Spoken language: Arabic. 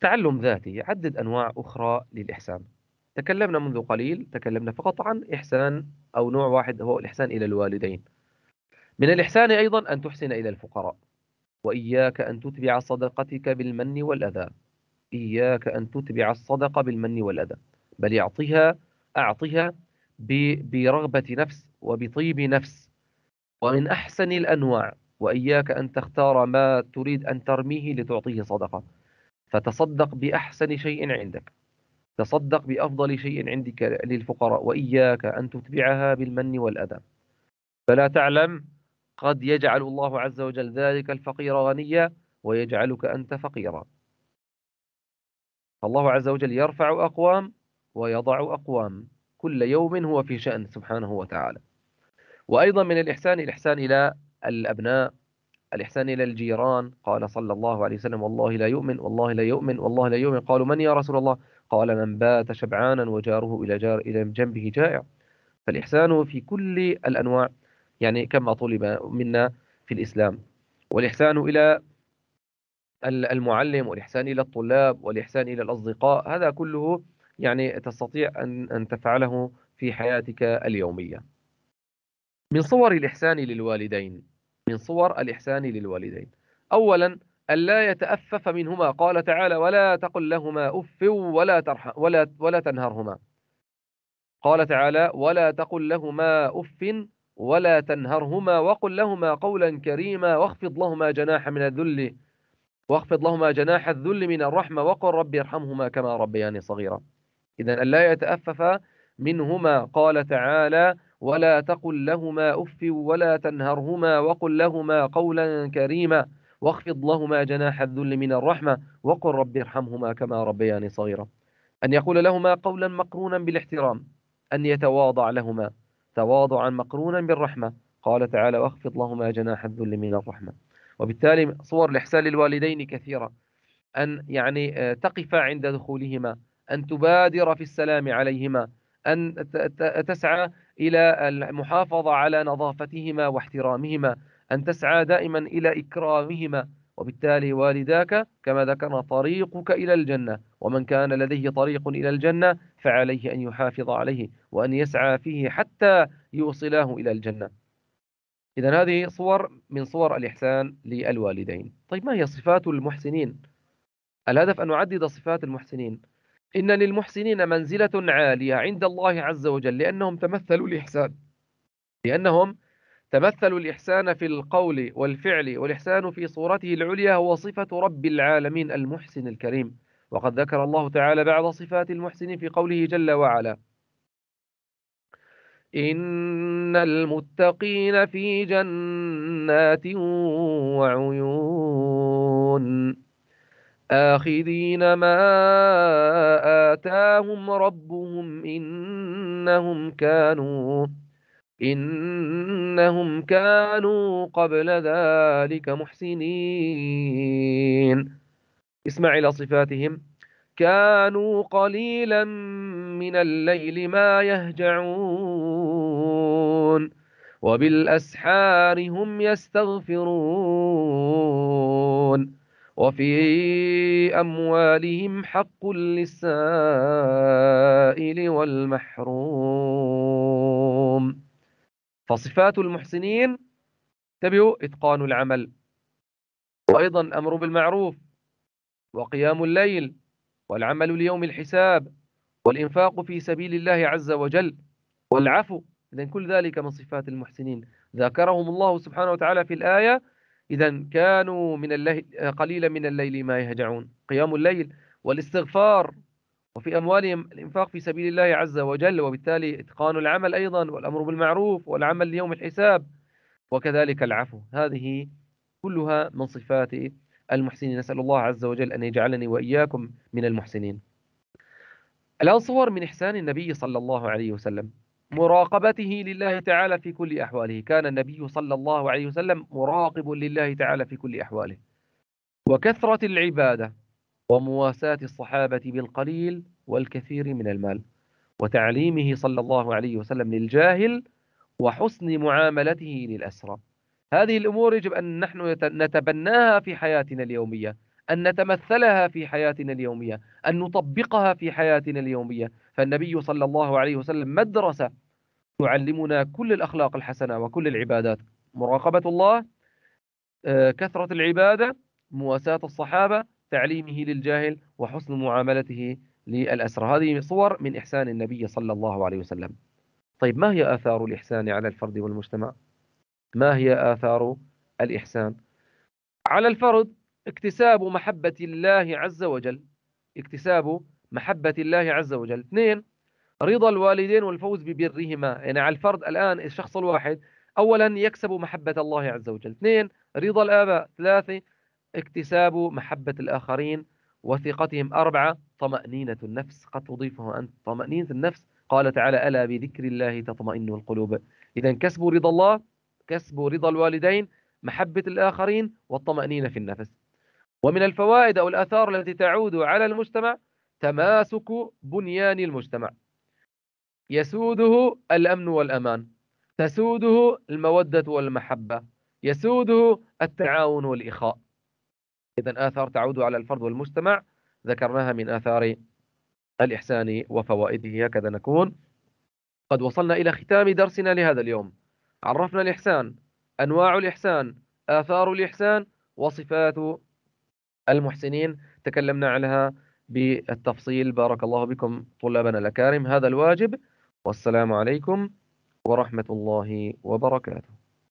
تعلم ذاتي يعدد أنواع أخرى للإحسان تكلمنا منذ قليل تكلمنا فقط عن إحسان أو نوع واحد هو الإحسان إلى الوالدين من الإحسان أيضا أن تحسن إلى الفقراء وإياك أن تتبع صدقتك بالمن والأذى إياك أن تتبع الصدقة بالمن والأذى بل يعطيها أعطها برغبة نفس وبطيب نفس ومن أحسن الأنواع وإياك أن تختار ما تريد أن ترميه لتعطيه صدقة فتصدق بأحسن شيء عندك تصدق بأفضل شيء عندك للفقراء وإياك أن تتبعها بالمن والأذى فلا تعلم قد يجعل الله عز وجل ذلك الفقير غنيا ويجعلك أنت فقيرا فالله عز وجل يرفع أقوام ويضع أقوام كل يوم هو في شأن سبحانه وتعالى وأيضا من الإحسان الإحسان إلى الأبناء الإحسان إلى الجيران قال صلى الله عليه وسلم والله لا يؤمن والله لا يؤمن والله لا يؤمن قالوا من يا رسول الله قال من بات شبعانا وجاره إلى جار إلى جنبه جائع فالإحسان في كل الأنواع يعني كما طلب منا في الإسلام والإحسان إلى المعلم والإحسان إلى الطلاب والإحسان إلى الأصدقاء هذا كله يعني تستطيع أن, أن تفعله في حياتك اليومية من صور الإحسان للوالدين من صور الإحسان للوالدين أولا ألا يتأفف منهما قال تعالى ولا تقل لهما أف ولا, ولا, ولا تنهرهما قال تعالى ولا تقل لهما أف ولا تنهرهما وقل لهما قولا كريما واخفض لهما جناح من الذل واخفض لهما جناح الذل من الرحمة وقل رب ارحمهما كما ربياني صغيرا إذا ألا يتأفف منهما قال تعالى ولا تقل لهما أف ولا تنهرهما وقل لهما قولا كريما واخفض لهما جناح الذل من الرحمة وقل رب ارحمهما كما ربياني صغيرا أن يقول لهما قولا مقرونا بالاحترام أن يتواضع لهما تواضعا مقرونا بالرحمة قال تعالى واخفض لهما جناح الذل من الرحمة وبالتالي صور الإحسان للوالدين كثيرة أن يعني آه، تقف عند دخولهما أن تبادر في السلام عليهما أن تسعى إلى المحافظة على نظافتهما واحترامهما أن تسعى دائما إلى إكرامهما وبالتالي والداك كما ذكرنا طريقك إلى الجنة ومن كان لديه طريق إلى الجنة فعليه أن يحافظ عليه وأن يسعى فيه حتى يوصلاه إلى الجنة إذا هذه صور من صور الإحسان للوالدين طيب ما هي صفات المحسنين؟ الهدف أن نعدد صفات المحسنين إن للمحسنين منزلة عالية عند الله عز وجل لأنهم تمثلوا الإحسان لأنهم تمثلوا الإحسان في القول والفعل والإحسان في صورته العليا هو صفة رب العالمين المحسن الكريم وقد ذكر الله تعالى بعض صفات المحسن في قوله جل وعلا إن المتقين في جنات وعيون آخذين ما آتاهم ربهم إنهم كانوا إنهم كانوا قبل ذلك محسنين اسمع إلى صفاتهم كانوا قليلا من الليل ما يهجعون وبالأسحار هم يستغفرون وفي أموالهم حق للسائل والمحروم فصفات المحسنين تبعوا إتقان العمل وأيضا أمر بالمعروف وقيام الليل والعمل ليوم الحساب والإنفاق في سبيل الله عز وجل والعفو إذن كل ذلك من صفات المحسنين ذكرهم الله سبحانه وتعالى في الآية إذا كانوا من قليلا من الليل ما يهجعون قيام الليل والاستغفار وفي أموالهم الإنفاق في سبيل الله عز وجل وبالتالي إتقان العمل أيضا والأمر بالمعروف والعمل ليوم الحساب وكذلك العفو هذه كلها من صفات المحسنين نسأل الله عز وجل أن يجعلني وإياكم من المحسنين الآن صور من إحسان النبي صلى الله عليه وسلم مراقبته لله تعالى في كل أحواله كان النبي صلى الله عليه وسلم مراقب لله تعالى في كل أحواله وكثرة العبادة ومواساة الصحابة بالقليل والكثير من المال وتعليمه صلى الله عليه وسلم للجاهل وحسن معاملته للأسرى هذه الأمور يجب أن نحن نتبناها في حياتنا اليومية أن نتمثلها في حياتنا اليومية أن نطبقها في حياتنا اليومية فالنبي صلى الله عليه وسلم مدرسة تعلمنا كل الأخلاق الحسنة وكل العبادات مراقبة الله آه، كثرة العبادة مواساة الصحابة تعليمه للجاهل وحسن معاملته للأسرى هذه صور من إحسان النبي صلى الله عليه وسلم طيب ما هي آثار الإحسان على الفرد والمجتمع ما هي آثار الإحسان على الفرد اكتساب محبة الله عز وجل اكتساب محبة الله عز وجل اثنين رضا الوالدين والفوز ببرهما يعني على الفرد الآن الشخص الواحد أولا يكسب محبة الله عز وجل اثنين رضا الآباء ثلاثة اكتساب محبة الآخرين وثقتهم أربعة طمأنينة النفس قد تضيفه أنت طمأنينة النفس قال تعالى ألا بذكر الله تطمئن القلوب إذا كسب رضا الله كسب رضا الوالدين محبة الآخرين والطمأنينة في النفس ومن الفوائد أو الآثار التي تعود على المجتمع تماسك بنيان المجتمع يسوده الأمن والأمان تسوده المودة والمحبة يسوده التعاون والإخاء إذا آثار تعود على الفرد والمجتمع ذكرناها من آثار الإحسان وفوائده هكذا نكون قد وصلنا إلى ختام درسنا لهذا اليوم عرفنا الإحسان أنواع الإحسان آثار الإحسان وصفات المحسنين تكلمنا عنها بالتفصيل بارك الله بكم طلابنا الأكارم هذا الواجب والسلام عليكم ورحمة الله وبركاته